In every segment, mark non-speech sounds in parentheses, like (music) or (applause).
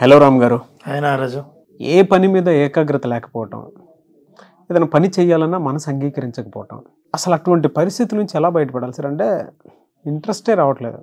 Hello Ram గారు ఆయన రాజు ఏ పని మీద ఏకాగ్రత లేకపోవటం ఏదైనా పని చేయాలన్నా మనసు అంగీకరించకపోవటం అసలు అటువంటి పరిస్థితుల నుంచి ఎలా బయటపడాలి సార్ అంటే ఇంట్రెస్టే రావట్లేదు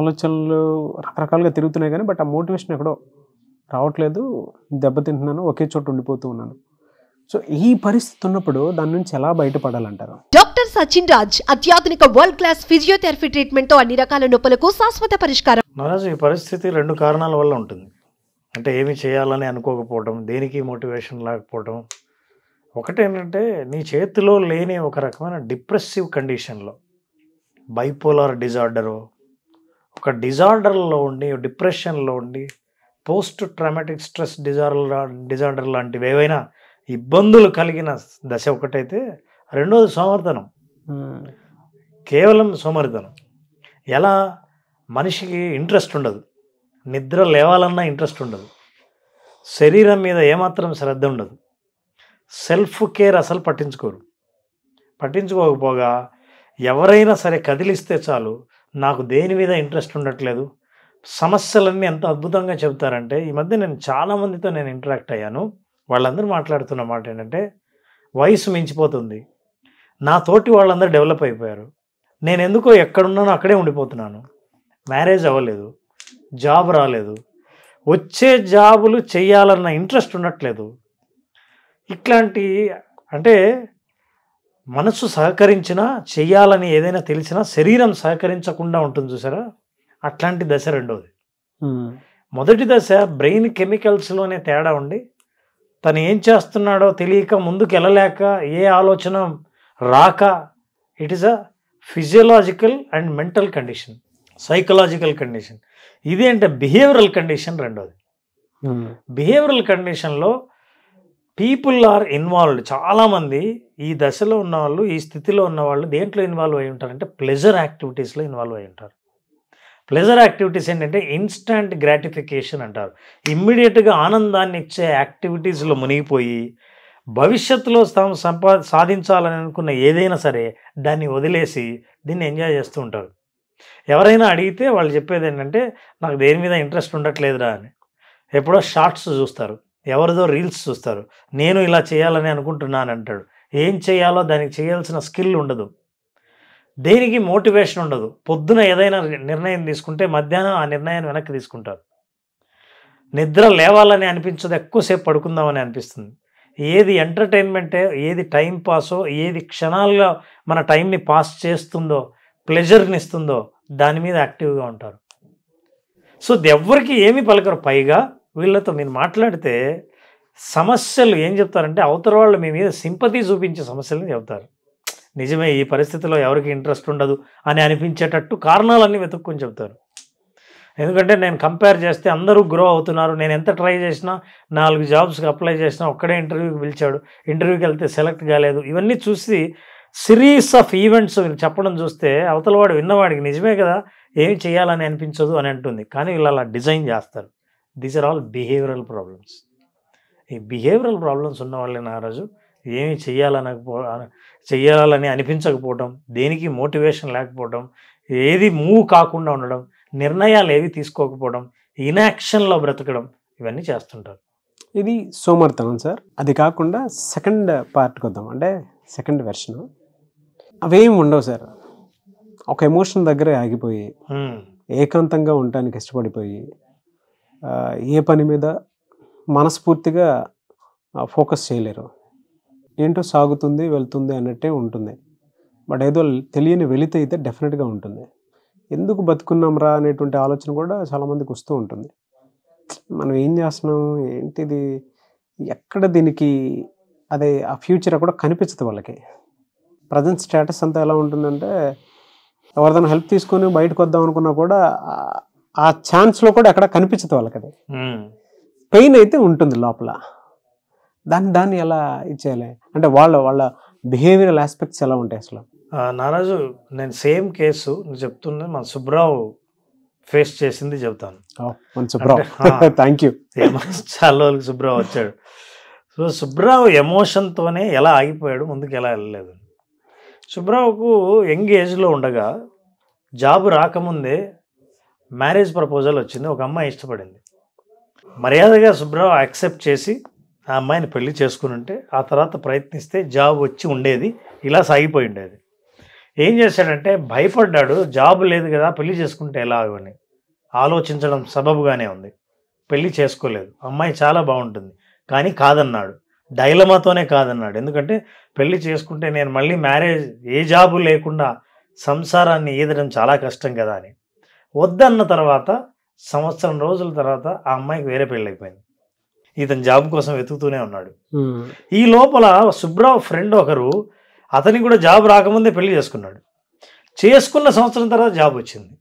ఆలోచనలు రకరకాలుగా తిరుగుతున్నాయి కానీ బట్ ఆ మోటివేషన్ ఎక్కడో రావట్లేదు దెబ్బతింటున్నాను ఒకే చోట ఉండిపోతూ ఉన్నాను సో ఈ పరిస్థితి ఉన్నప్పుడు దాని నుంచి ఎలా బయటపడాలంటారు సచిన్ రాజ్ అత్యాధునిక వరల్డ్ క్లాస్ ఫిజియోథెరపీ ట్రీట్మెంట్ తో అన్ని రకాల నొప్పులకు శాశ్వత పరిష్కారం నరాజు ఈ పరిస్థితి రెండు కారణాల వల్ల ఉంటుంది అంటే ఏమి చేయాలని అనుకోకపోవడం దేనికి మోటివేషన్ లేకపోవడం ఒకటేంటంటే నీ చేతిలో లేని ఒక రకమైన డిప్రెసివ్ కండిషన్లో బైపోలార్ డిజార్డరు ఒక డిజార్డర్లో ఉండి డిప్రెషన్లో ఉండి post traumatic stress disorder disorder లాంటివి ఏవైనా ఇబ్బందులు కలిగిన దశ ఒకటైతే రెండోది సమర్థనం కేవలం సోమరితనం ఎలా మనిషికి ఇంట్రెస్ట్ ఉండదు నిద్ర లేవాలన్నా ఇంట్రెస్ట్ ఉండదు శరీరం మీద ఏమాత్రం శ్రద్ధ ఉండదు సెల్ఫ్ కేర్ అసలు పట్టించుకోరు పట్టించుకోకపోగా ఎవరైనా సరే కదిలిస్తే చాలు నాకు దేని మీద ఇంట్రెస్ట్ ఉండట్లేదు సమస్యలన్నీ ఎంత అద్భుతంగా చెబుతారంటే ఈ మధ్య నేను చాలామందితో నేను ఇంటరాక్ట్ అయ్యాను వాళ్ళందరూ మాట్లాడుతున్న మాట ఏంటంటే వయసు మించిపోతుంది నా తోటి వాళ్ళందరూ డెవలప్ అయిపోయారు నేను ఎందుకో ఎక్కడున్నానో అక్కడే ఉండిపోతున్నాను మ్యారేజ్ అవ్వలేదు జాబ్ రాలేదు వచ్చే జాబులు చేయాలన్న ఇంట్రెస్ట్ ఉండట్లేదు ఇట్లాంటి అంటే మనసు సహకరించినా చేయాలని ఏదైనా తెలిసినా శరీరం సహకరించకుండా ఉంటుంది చూసారా అట్లాంటి దశ రెండోది మొదటి దశ బ్రెయిన్ కెమికల్స్లోనే తేడా ఉండి తను ఏం చేస్తున్నాడో తెలియక ముందుకు వెళ్ళలేక ఏ ఆలోచన రాక it is a physiological and mental condition psychological condition ఇది అంటే బిహేవియరల్ కండిషన్ రెండోది బిహేవియరల్ కండిషన్లో పీపుల్ ఆర్ ఇన్వాల్వ్డ్ చాలామంది ఈ దశలో ఉన్న వాళ్ళు ఈ స్థితిలో ఉన్నవాళ్ళు దేంట్లో ఇన్వాల్వ్ అయి ఉంటారంటే ప్లెజర్ యాక్టివిటీస్లో ఇన్వాల్వ్ అయి ఉంటారు ప్లెజర్ యాక్టివిటీస్ ఏంటంటే ఇన్స్టాంట్ గ్రాటిఫికేషన్ అంటారు ఇమ్మీడియట్గా ఆనందాన్ని ఇచ్చే యాక్టివిటీస్లో మునిగిపోయి భవిష్యత్తులో తాము సంపా సాధించాలని అనుకున్న ఏదైనా సరే దాన్ని వదిలేసి దీన్ని ఎంజాయ్ చేస్తూ ఉంటారు ఎవరైనా అడిగితే వాళ్ళు చెప్పేది ఏంటంటే నాకు దేని మీద ఇంట్రెస్ట్ ఉండట్లేదురా అని ఎప్పుడో షార్ట్స్ చూస్తారు ఎవరిదో రీల్స్ చూస్తారు నేను ఇలా చేయాలని అనుకుంటున్నాను అంటాడు ఏం చేయాలో దానికి చేయాల్సిన స్కిల్ ఉండదు దేనికి మోటివేషన్ ఉండదు పొద్దున ఏదైనా నిర్ణయం తీసుకుంటే మధ్యాహ్నం ఆ నిర్ణయాన్ని వెనక్కి తీసుకుంటారు నిద్ర లేవాలని అనిపించదు ఎక్కువసేపు పడుకుందామని అనిపిస్తుంది ఏది ఎంటర్టైన్మెంటే ఏది టైం పాసో ఏది క్షణాలుగా మన టైంని పాస్ చేస్తుందో ప్లెజర్ని ఇస్తుందో దాని మీద యాక్టివ్గా ఉంటారు సో దెవ్వరికి ఏమి పలకరు పైగా వీళ్ళతో మీరు మాట్లాడితే సమస్యలు ఏం చెప్తారంటే అవతల వాళ్ళు మీ మీద సింపతి చూపించే సమస్యలను చెప్తారు నిజమే ఈ పరిస్థితిలో ఎవరికి ఇంట్రెస్ట్ ఉండదు అని అనిపించేటట్టు కారణాలన్నీ వెతుక్కుని చెప్తారు ఎందుకంటే నేను కంపేర్ చేస్తే అందరూ గ్రో అవుతున్నారు నేను ఎంత ట్రై చేసినా నాలుగు జాబ్స్కి అప్లై చేసినా ఒక్కడే ఇంటర్వ్యూకి పిలిచాడు ఇంటర్వ్యూకి వెళ్తే సెలెక్ట్ కాలేదు ఇవన్నీ చూసి సిరీస్ ఆఫ్ ఈవెంట్స్ చెప్పడం చూస్తే అవతలవాడు విన్నవాడికి నిజమే కదా ఏం చేయాలని అనిపించదు అని అంటుంది కానీ వీళ్ళు అలా డిజైన్ చేస్తారు these are all behavioural problems ఈ బిహేవియరల్ ప్రాబ్లమ్స్ ఉన్న వాళ్ళే నారాజు ఏమి చెయ్యాలనకపో చెయ్యాలని అనిపించకపోవడం దేనికి మోటివేషన్ లేకపోవడం ఏది మూవ్ కాకుండా ఉండడం నిర్ణయాలు ఏవి తీసుకోకపోవడం ఇనాక్షన్లో బ్రతకడం ఇవన్నీ చేస్తుంటారు ఇది సోమర్తనం సార్ అది కాకుండా సెకండ్ పార్ట్కి వద్దాం అంటే సెకండ్ వెర్షన్ అవేమి ఉండవు సార్ ఒక ఎమోషన్ దగ్గర ఆగిపోయి ఏకాంతంగా ఉండటానికి ఇష్టపడిపోయి ఏ పని మీద మనస్ఫూర్తిగా ఫోకస్ చేయలేరు ఏంటో సాగుతుంది వెళ్తుంది అన్నట్టే ఉంటుంది బట్ ఏదో తెలియని వెళితే అయితే డెఫినెట్గా ఉంటుంది ఎందుకు బతుకున్నాం రా అనేటువంటి ఆలోచన కూడా చాలామందికి వస్తూ ఉంటుంది మనం ఏం చేస్తున్నాం ఏంటిది ఎక్కడ దీనికి అదే ఆ ఫ్యూచర్ కూడా కనిపించదు వాళ్ళకి ప్రజెంట్ స్టేటస్ అంతా ఎలా ఉంటుందంటే ఎవరిదైనా హెల్ప్ తీసుకొని బయటకు వద్దాం అనుకున్నా కూడా ఆ ఛాన్స్లో కూడా ఎక్కడ కనిపించదు వాళ్ళకి అది పెయిన్ అయితే ఉంటుంది లోపల దాన్ని దాన్ని ఎలా ఇచ్చేయాలి అంటే వాళ్ళ వాళ్ళ బిహేవియరల్ ఆస్పెక్ట్స్ ఎలా ఉంటాయి అసలు నారాజు నేను సేమ్ కేసు చెప్తున్నా మన సుబ్బరావు ఫేస్ చేసింది చెబుతాను థ్యాంక్ యూ (laughs) చాలా రోజులకు వచ్చాడు సో సుబ్బరావు ఎమోషన్తోనే ఎలా ఆగిపోయాడు ముందుకు ఎలా వెళ్ళలేదు సుబ్బరావుకు యంగ్ ఏజ్లో ఉండగా జాబ్ రాకముందే మ్యారేజ్ ప్రపోజల్ వచ్చింది ఒక అమ్మాయి ఇష్టపడింది మర్యాదగా సుబ్బరావు యాక్సెప్ట్ చేసి ఆ అమ్మాయిని పెళ్లి చేసుకుని ఉంటే ఆ తర్వాత ప్రయత్నిస్తే జాబ్ వచ్చి ఉండేది ఇలా సాగిపోయి ఉండేది ఏం చేశాడంటే భయపడ్డాడు జాబ్ లేదు కదా పెళ్లి చేసుకుంటే ఎలా అని ఆలోచించడం సబబుగానే ఉంది పెళ్లి చేసుకోలేదు అమ్మాయి చాలా బాగుంటుంది కానీ కాదన్నాడు డైలమాతోనే కాదన్నాడు ఎందుకంటే పెళ్లి చేసుకుంటే నేను మళ్ళీ మ్యారేజ్ ఏ జాబు లేకుండా సంసారాన్ని ఈదడం చాలా కష్టం కదా అని వద్దన్న తర్వాత సంవత్సరం రోజుల తర్వాత ఆ అమ్మాయికి వేరే పెళ్ళి అయిపోయింది ఇతను జాబ్ కోసం వెతుకుతూనే ఉన్నాడు ఈ లోపల సుబ్రావ్ ఫ్రెండ్ ఒకరు అతనికి కూడా జాబ్ రాకముందే పెళ్లి చేసుకున్నాడు చేసుకున్న సంవత్సరం తర్వాత జాబ్ వచ్చింది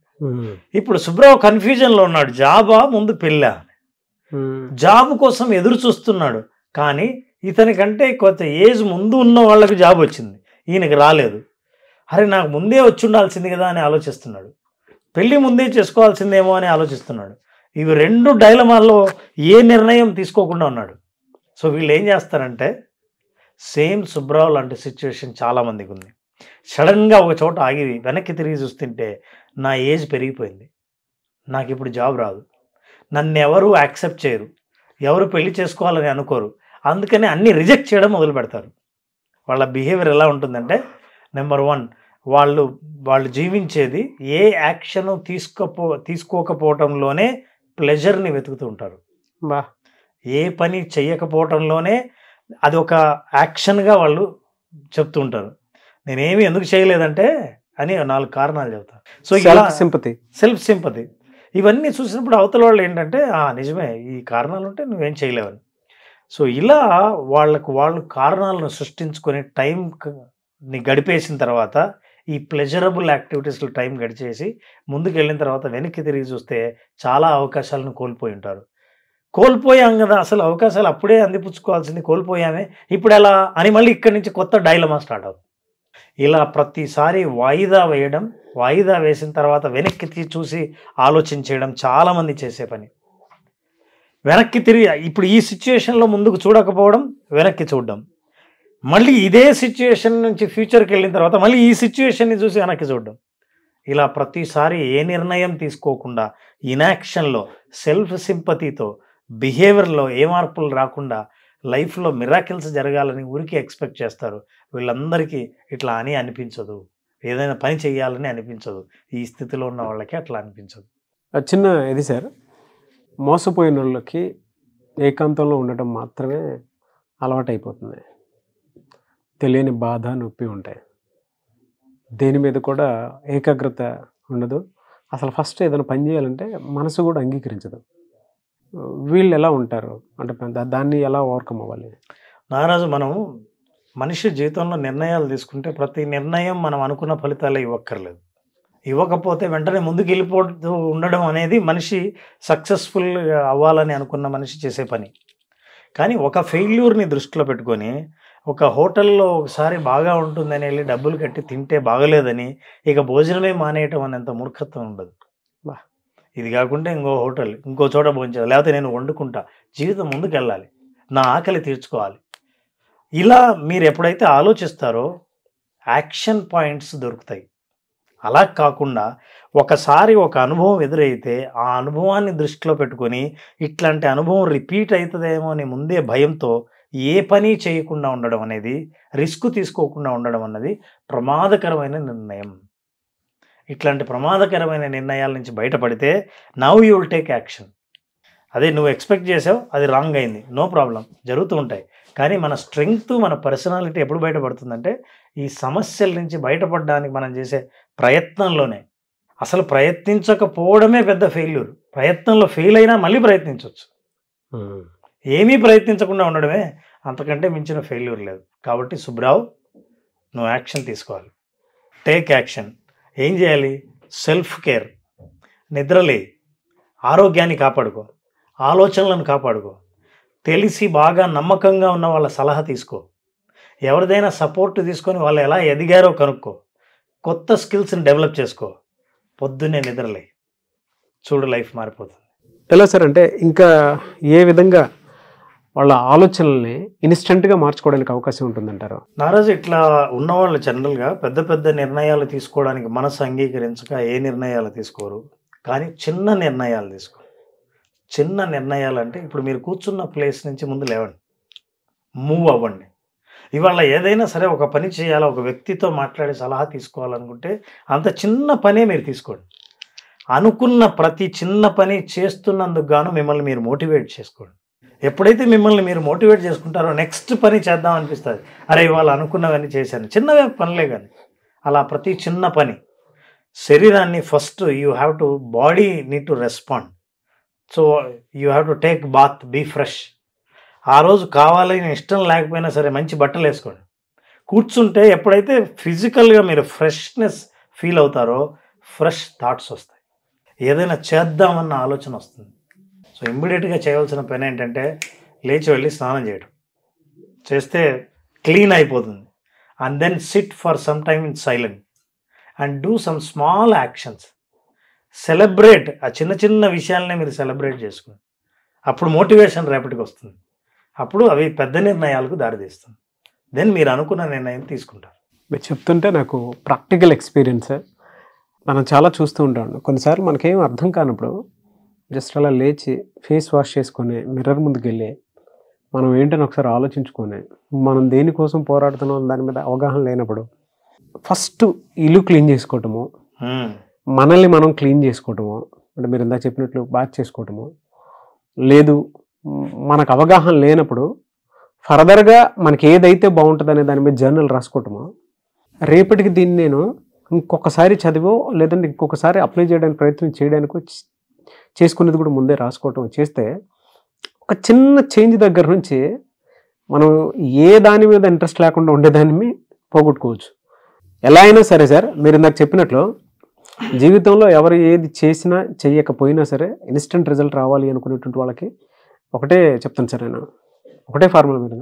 ఇప్పుడు సుబ్రావు కన్ఫ్యూజన్లో ఉన్నాడు జాబా ముందు పెళ్ళా జాబ్ కోసం ఎదురు చూస్తున్నాడు కానీ ఇతని కంటే కొంత ఏజ్ ముందు ఉన్న వాళ్ళకి జాబ్ వచ్చింది ఈయనకి రాలేదు అరే నాకు ముందే వచ్చి ఉండాల్సింది కదా అని ఆలోచిస్తున్నాడు పెళ్ళి ముందే చేసుకోవాల్సిందేమో అని ఆలోచిస్తున్నాడు ఇవి రెండు డైలమాల్లో ఏ నిర్ణయం తీసుకోకుండా ఉన్నాడు సో వీళ్ళు ఏం చేస్తారంటే సేమ్ సుబ్రావ్ లాంటి సిచ్యువేషన్ చాలామందికి ఉంది సడన్గా ఒక చోట ఆగి వెనక్కి తిరిగి చూస్తుంటే నా ఏజ్ పెరిగిపోయింది నాకు ఇప్పుడు జాబ్ రాదు నన్ను ఎవరు యాక్సెప్ట్ చేయరు ఎవరు పెళ్లి చేసుకోవాలని అనుకోరు అందుకని అన్ని రిజెక్ట్ చేయడం మొదలు పెడతారు వాళ్ళ బిహేవియర్ ఎలా ఉంటుందంటే నెంబర్ వన్ వాళ్ళు వాళ్ళు జీవించేది ఏ యాక్షన్ తీసుకోపో తీసుకోకపోవటంలోనే ప్లెజర్ని వెతుకుతూ ఉంటారు ఏ పని చేయకపోవటంలోనే అది ఒక యాక్షన్గా వాళ్ళు చెప్తూ ఉంటారు నేనేమి ఎందుకు చేయలేదంటే అని నాలుగు కారణాలు చెబుతాను సో ఇలా సింపతి సెల్ఫ్ సింపతి ఇవన్నీ చూసినప్పుడు అవతల వాళ్ళు ఏంటంటే నిజమే ఈ కారణాలు ఉంటే నువ్వేం చేయలేవని సో ఇలా వాళ్ళకు వాళ్ళు కారణాలను సృష్టించుకొని టైంని గడిపేసిన తర్వాత ఈ ప్లెజరబుల్ యాక్టివిటీస్లో టైం గడిచేసి ముందుకు వెళ్ళిన తర్వాత వెనక్కి తిరిగి చూస్తే చాలా అవకాశాలను కోల్పోయి ఉంటారు కోల్పోయాం కదా అసలు అవకాశాలు అప్పుడే అందిపుచ్చుకోవాల్సింది కోల్పోయామే ఇప్పుడు ఎలా అని మళ్ళీ ఇక్కడి నుంచి కొత్త డైలమా స్టార్ట్ అవుతుంది ఇలా ప్రతిసారి వాయిదా వేయడం వాయిదా వేసిన తర్వాత వెనక్కి చూసి ఆలోచించేయడం చాలామంది చేసే పని వెనక్కి తిరిగి ఇప్పుడు ఈ సిచ్యుయేషన్లో ముందుకు చూడకపోవడం వెనక్కి చూడడం మళ్ళీ ఇదే సిచ్యుయేషన్ నుంచి ఫ్యూచర్కి వెళ్ళిన తర్వాత మళ్ళీ ఈ సిచ్యుయేషన్ని చూసి వెనక్కి చూడడం ఇలా ప్రతిసారి ఏ నిర్ణయం తీసుకోకుండా ఇనాక్షన్లో సెల్ఫ్ సింపతితో బిహేవియర్లో ఏ మార్పులు రాకుండా లైఫ్లో మిరాకిల్స్ జరగాలని ఊరికి ఎక్స్పెక్ట్ చేస్తారు వీళ్ళందరికీ ఇట్లా అని అనిపించదు ఏదైనా పని చేయాలని అనిపించదు ఈ స్థితిలో ఉన్న వాళ్ళకి అట్లా అనిపించదు చిన్న ఇది సార్ మోసపోయిన వాళ్ళకి ఏకాంతంలో ఉండటం మాత్రమే అలవాటైపోతుంది తెలియని బాధ నొప్పి ఉంటాయి దేని మీద కూడా ఏకాగ్రత ఉండదు అసలు ఫస్ట్ ఏదైనా పని చేయాలంటే మనసు కూడా అంగీకరించదు వీళ్ళు ఎలా ఉంటారు అంటే దాన్ని ఎలా ఓవర్కమ్ అవ్వాలి నారాజు మనం మనిషి జీవితంలో నిర్ణయాలు తీసుకుంటే ప్రతి నిర్ణయం మనం అనుకున్న ఫలితాలు ఇవ్వక్కర్లేదు ఇవ్వకపోతే వెంటనే ముందుకు వెళ్ళిపోతూ ఉండడం అనేది మనిషి సక్సెస్ఫుల్ అవ్వాలని అనుకున్న మనిషి చేసే పని కానీ ఒక ఫెయిల్యూర్ని దృష్టిలో పెట్టుకొని ఒక హోటల్లో ఒకసారి బాగా ఉంటుందని వెళ్ళి డబ్బులు కట్టి తింటే బాగలేదని ఇక భోజనమే మానేయటం అనేంత మూర్ఖత్వం ఉండదు ఇది కాకుండా ఇంకో హోటల్ ఇంకో చోట భోజనం లేకపోతే నేను వండుకుంటా జీవితం ముందుకు వెళ్ళాలి నా ఆకలి తీర్చుకోవాలి ఇలా మీరు ఎప్పుడైతే ఆలోచిస్తారో యాక్షన్ పాయింట్స్ దొరుకుతాయి అలా కాకుండా ఒకసారి ఒక అనుభవం ఎదురైతే ఆ అనుభవాన్ని దృష్టిలో పెట్టుకొని ఇట్లాంటి అనుభవం రిపీట్ అవుతుందేమో అని ముందే భయంతో ఏ పని చేయకుండా ఉండడం అనేది రిస్క్ తీసుకోకుండా ఉండడం అన్నది ప్రమాదకరమైన నిర్ణయం ఇట్లాంటి ప్రమాదకరమైన నిర్ణయాల నుంచి బయటపడితే now you will take action అదే నువ్వు ఎక్స్పెక్ట్ చేసావు అది రాంగ్ అయింది నో ప్రాబ్లం జరుగుతూ ఉంటాయి కానీ మన స్ట్రెంగ్త్ మన పర్సనాలిటీ ఎప్పుడు బయటపడుతుందంటే ఈ సమస్యల నుంచి బయటపడడానికి మనం చేసే ప్రయత్నంలోనే అసలు ప్రయత్నించకపోవడమే పెద్ద ఫెయిల్యూర్ ప్రయత్నంలో ఫెయిల్ అయినా మళ్ళీ ప్రయత్నించవచ్చు hmm. ఏమీ ప్రయత్నించకుండా ఉండడమే అంతకంటే మించిన ఫెయిల్యూర్ లేదు కాబట్టి సుబ్రావు నువ్వు యాక్షన్ తీసుకోవాలి టేక్ యాక్షన్ ఏం చేయాలి సెల్ఫ్ కేర్ నిద్రలే ఆరోగ్యాన్ని కాపాడుకో ఆలోచనలను కాపాడుకో తెలిసి బాగా నమ్మకంగా ఉన్న వాళ్ళ సలహా తీసుకో ఎవరిదైనా సపోర్ట్ తీసుకొని వాళ్ళు ఎలా ఎదిగారో కనుక్కో కొత్త స్కిల్స్ని డెవలప్ చేసుకో పొద్దున్నే నిద్రలే చూడు లైఫ్ మారిపోతుంది ఎలా సార్ అంటే ఇంకా ఏ విధంగా వాళ్ళ ఆలోచనల్ని ఇన్స్టెంట్గా మార్చుకోవడానికి అవకాశం ఉంటుందంటారు నారాజు ఇట్లా ఉన్నవాళ్ళు జనరల్గా పెద్ద పెద్ద నిర్ణయాలు తీసుకోవడానికి మనసు అంగీకరించక ఏ నిర్ణయాలు తీసుకోరు కానీ చిన్న నిర్ణయాలు తీసుకోరు చిన్న నిర్ణయాలు అంటే ఇప్పుడు మీరు కూర్చున్న ప్లేస్ నుంచి ముందు లేవండి మూవ్ అవ్వండి ఇవాళ ఏదైనా సరే ఒక పని చేయాలి ఒక వ్యక్తితో మాట్లాడి సలహా తీసుకోవాలనుకుంటే అంత చిన్న పనే మీరు తీసుకోండి అనుకున్న ప్రతి చిన్న పని చేస్తున్నందుకు గాను మిమ్మల్ని మీరు మోటివేట్ చేసుకోండి ఎప్పుడైతే మిమ్మల్ని మీరు మోటివేట్ చేసుకుంటారో నెక్స్ట్ పని చేద్దాం అనిపిస్తుంది అరే ఇవాళ అనుకున్నవన్నీ చేశాను చిన్నవే పనులే కానీ అలా ప్రతి చిన్న పని శరీరాన్ని first you have to body need to respond so you have to take bath be fresh ఆ రోజు కావాలని ఇష్టం లేకపోయినా సరే మంచి బట్టలు వేసుకోండి కూర్చుంటే ఎప్పుడైతే ఫిజికల్గా మీరు ఫ్రెష్నెస్ ఫీల్ అవుతారో ఫ్రెష్ థాట్స్ వస్తాయి ఏదైనా చేద్దామన్న ఆలోచన వస్తుంది సో ఇమ్మీడియట్గా చేయవలసిన పని ఏంటంటే లేచి వెళ్ళి స్నానం చేయడం చేస్తే క్లీన్ అయిపోతుంది and then sit for some time in silent and do some small actions celebrate ఆ చిన్న చిన్న విషయాలనే మీరు సెలబ్రేట్ చేసుకుని అప్పుడు మోటివేషన్ రేపటికి వస్తుంది అప్పుడు అవి పెద్ద నిర్ణయాలకు దారితీస్తుంది దెన్ మీరు అనుకున్న నిర్ణయం తీసుకుంటారు మీరు చెప్తుంటే నాకు ప్రాక్టికల్ ఎక్స్పీరియన్స్ మనం చాలా చూస్తూ ఉంటాం కొన్నిసార్లు మనకేం అర్థం కానప్పుడు జస్ట్ అలా లేచి ఫేస్ వాష్ చేసుకొని మిర్రర్ ముందుకు వెళ్ళి మనం ఏంటని ఒకసారి ఆలోచించుకొని మనం దేనికోసం పోరాడుతున్నాం దాని మీద అవగాహన లేనప్పుడు ఫస్ట్ ఇల్లు క్లీన్ చేసుకోవటము మనల్ని మనం క్లీన్ చేసుకోవటము అంటే మీరు ఇందాక చెప్పినట్లు బాత్ చేసుకోవటము లేదు మనకు అవగాహన లేనప్పుడు ఫర్దర్గా మనకి ఏదైతే బాగుంటుందనే దాని మీద జర్నల్ రాసుకోవటము రేపటికి దీన్ని నేను ఇంకొకసారి చదివో లేదంటే ఇంకొకసారి అప్లై చేయడానికి ప్రయత్నం చేయడానికి చేసుకునేది కూడా ముందే రాసుకోవటం చేస్తే ఒక చిన్న చేంజ్ దగ్గర నుంచి మనం ఏ దాని మీద ఇంట్రెస్ట్ లేకుండా ఉండేదాన్ని పోగొట్టుకోవచ్చు ఎలా అయినా సరే సార్ మీరు ఇందాక చెప్పినట్లు జీవితంలో ఎవరు ఏది చేసినా చేయకపోయినా సరే ఇన్స్టెంట్ రిజల్ట్ రావాలి అనుకునేటువంటి వాళ్ళకి ఒకటే చెప్తాను సార్ నేను ఒకటే ఫార్ములా మీరు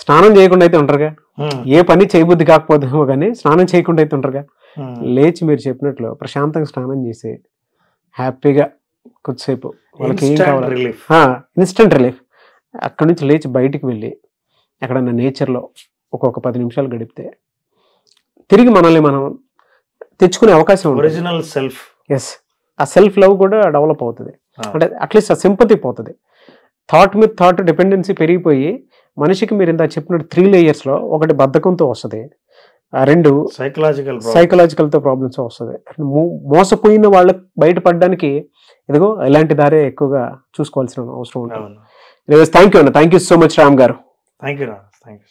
స్నానం చేయకుండా అయితే ఉంటారుగా ఏ పని చేయబుద్ధి కాకపోతేమో కానీ స్నానం చేయకుండా అయితే ఉంటారుగా లేచి మీరు చెప్పినట్లు ప్రశాంతంగా స్నానం చేసి హ్యాపీగా కొద్దిసేపు వాళ్ళకి ఏం కావాలి రిలీఫ్ ఇన్స్టెంట్ రిలీఫ్ అక్కడి నుంచి లేచి బయటికి వెళ్ళి ఎక్కడన్నా నేచర్లో ఒక్కొక్క పది నిమిషాలు గడిపితే తిరిగి మనల్ని మనం తెచ్చుకునే అవకాశం ఒరిజినల్ సెల్ఫ్ ఎస్ ఆ సెల్ఫ్ లవ్ కూడా డెవలప్ అవుతుంది అంటే అట్లీస్ట్ ఆ సింపతి పోతుంది థాట్ మీద థాట్ డిపెండెన్సీ పెరిగిపోయి మనిషికి మీరు ఇంత చెప్పినట్టు త్రీ లేయర్స్లో ఒకటి బద్ధకంతో వస్తుంది రెండు సైకలాజికల్ సైకలాజికల్ తో ప్రాబ్లమ్స్ వస్తుంది మోసపోయిన వాళ్ళకి బయటపడడానికి ఇదిగో ఇలాంటి దారే ఎక్కువగా చూసుకోవాల్సిన అవసరం ఉంటుంది థ్యాంక్ యూ అన్న thank you so much Ram గారు థ్యాంక్ యూ థ్యాంక్ యూ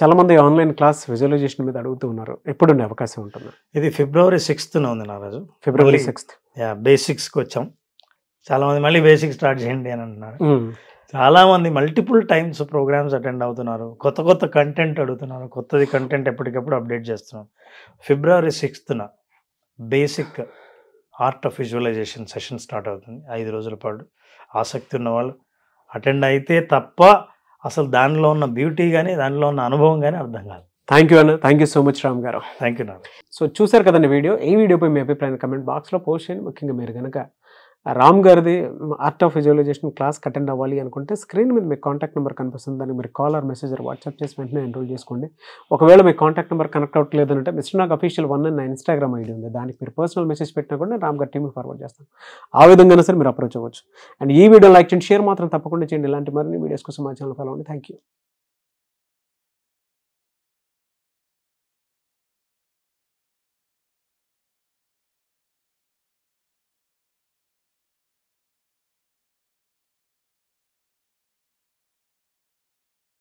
చాలా మంది ఆన్లైన్ క్లాస్ విజువలైజేషన్ మీద అడుగుతూ ఉన్నారు ఉండే అవకాశం ఉంటుంది ఇది ఫిబ్రవరి సిక్స్త్ ఉంది రోజు ఫిబ్రవరి సిక్స్త్ బేసిక్స్కి వచ్చాం చాలా మంది మళ్ళీ బేసిక్స్ స్టార్ట్ చేయండి అని అంటున్నారు hmm. చాలామంది మల్టిపుల్ టైమ్స్ ప్రోగ్రామ్స్ అటెండ్ అవుతున్నారు కొత్త కొత్త కంటెంట్ అడుగుతున్నారు కొత్తది కంటెంట్ ఎప్పటికప్పుడు అప్డేట్ చేస్తున్నారు ఫిబ్రవరి సిక్స్త్న basic art of visualisation session start అవుతుంది ఐదు రోజుల పాటు ఆసక్తి ఉన్న వాళ్ళు అటెండ్ అయితే తప్ప అసలు దానిలో ఉన్న బ్యూటీ కానీ దానిలో ఉన్న అనుభవం కానీ అర్థం కాదు థ్యాంక్ యూ అన్న thank you so much Ram గారు థ్యాంక్ యూ సో చూసారు కదండి వీడియో ఈ వీడియోపై మీ అభిప్రాయం కమెంట్ బాక్స్లో పోస్ట్ చేయండి ముఖ్యంగా మీరు కనుక రామ్ గారిది art of visualisation class attend అవ్వాలి అనుకుంటే స్క్రీన్ మీద మీకు కాంటాక్ట్ నెంబర్ కనిపిస్తుంది దానికి మీరు call or message or WhatsApp చేసి వెంటనే ఎన్రోల్ చేసుకోండి ఒకవేళ మీ కాంటాక్ట్ నెంబర్ కనెక్ట్ అవ్వట్లేదు అంటే మిస్టర్ నాకు అఫీషియల్ వన్ అని నా ఇన్స్టాగ్రామ్ ఐడి ఉంది దానికి మీరు పర్సనల్ మెసేజ్ పెట్టినా కూడా నేను రామ్ గారి టీమ్కి ఫార్వర్డ్ చేస్తాను ఆ విధంగానే సరే మీరు అప్రోచ్ అవ్వచ్చు అండ్ ఈ వీడియో లైక్ చేయండి షేర్ మాత్రం తప్పకుండా చేయండి ఇలాంటి మరిన్ని వీడియోస్ కోసం మా ఛానల్ ఫాలో అవ్వండి థ్యాంక్ యూ